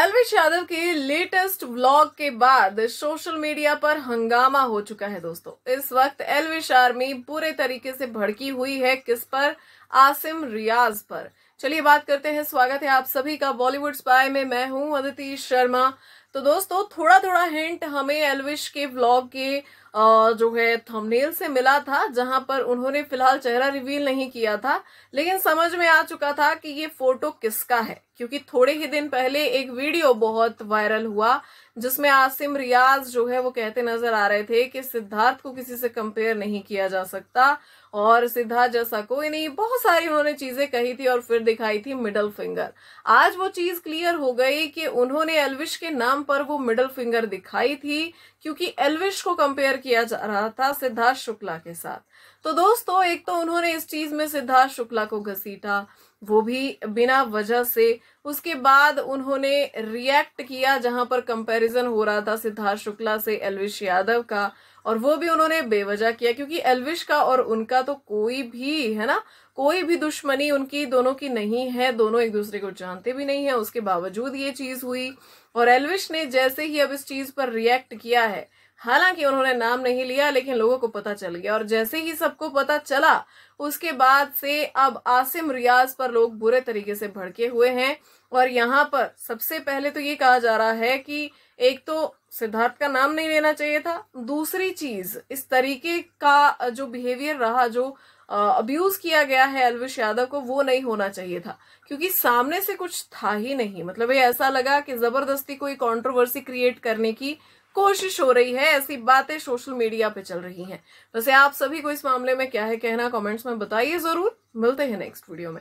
एलविश यादव के latest vlog के बाद सोशल मीडिया पर हंगामा हो चुका है दोस्तों इस वक्त एलविश आर्मी पूरे तरीके से भड़की हुई है किस पर आसिम रियाज पर चलिए बात करते हैं स्वागत है आप सभी का बॉलीवुड स्पाई में मैं हूं अदिति शर्मा तो दोस्तों थोड़ा थोड़ा हिंट हमें एलविश के व्लॉग के जो है थंबनेल से मिला था जहां पर उन्होंने फिलहाल चेहरा रिवील नहीं किया था लेकिन समझ में आ चुका था कि ये फोटो किसका है क्योंकि थोड़े ही दिन पहले एक वीडियो बहुत वायरल हुआ जिसमें आसिम रियाज जो है वो कहते नजर आ रहे थे कि सिद्धार्थ को किसी से कंपेयर नहीं किया जा सकता और सिद्धार्थ जैसा कोई नहीं बहुत सारी उन्होंने चीजें कही थी और फिर दिखाई थी मिडल फिंगर आज वो चीज क्लियर हो गई कि उन्होंने एलविश के नाम पर वो मिडल फिंगर दिखाई थी क्योंकि एलविश को कंपेयर किया जा रहा था सिद्धार्थ शुक्ला के साथ तो दोस्तों एक तो उन्होंने इस चीज में सिद्धार्थ शुक्ला को घसीटा वो भी बिना वजह से उसके बाद उन्होंने रिएक्ट किया जहां पर कंपैरिजन हो रहा था सिद्धार्थ शुक्ला से एलविश यादव का और वो भी उन्होंने बेवजह किया क्योंकि एलविश का और उनका तो कोई भी है ना कोई भी दुश्मनी उनकी दोनों की नहीं है दोनों एक दूसरे को जानते भी नहीं है उसके बावजूद ये चीज हुई और एलविश ने जैसे ही अब इस चीज पर रिएक्ट किया है हालांकि उन्होंने नाम नहीं लिया लेकिन लोगों को पता चल गया और जैसे ही सबको पता चला उसके बाद से अब आसिम रियाज पर लोग बुरे तरीके से भड़के हुए हैं और यहाँ पर सबसे पहले तो ये कहा जा रहा है कि एक तो सिद्धार्थ का नाम नहीं लेना चाहिए था दूसरी चीज इस तरीके का जो बिहेवियर रहा जो अब्यूज किया गया है अलविश यादव को वो नहीं होना चाहिए था क्योंकि सामने से कुछ था ही नहीं मतलब ये ऐसा लगा कि जबरदस्ती कोई कंट्रोवर्सी क्रिएट करने की कोशिश हो रही है ऐसी बातें सोशल मीडिया पे चल रही हैं वैसे आप सभी को इस मामले में क्या है कहना कमेंट्स में बताइए जरूर मिलते हैं नेक्स्ट वीडियो में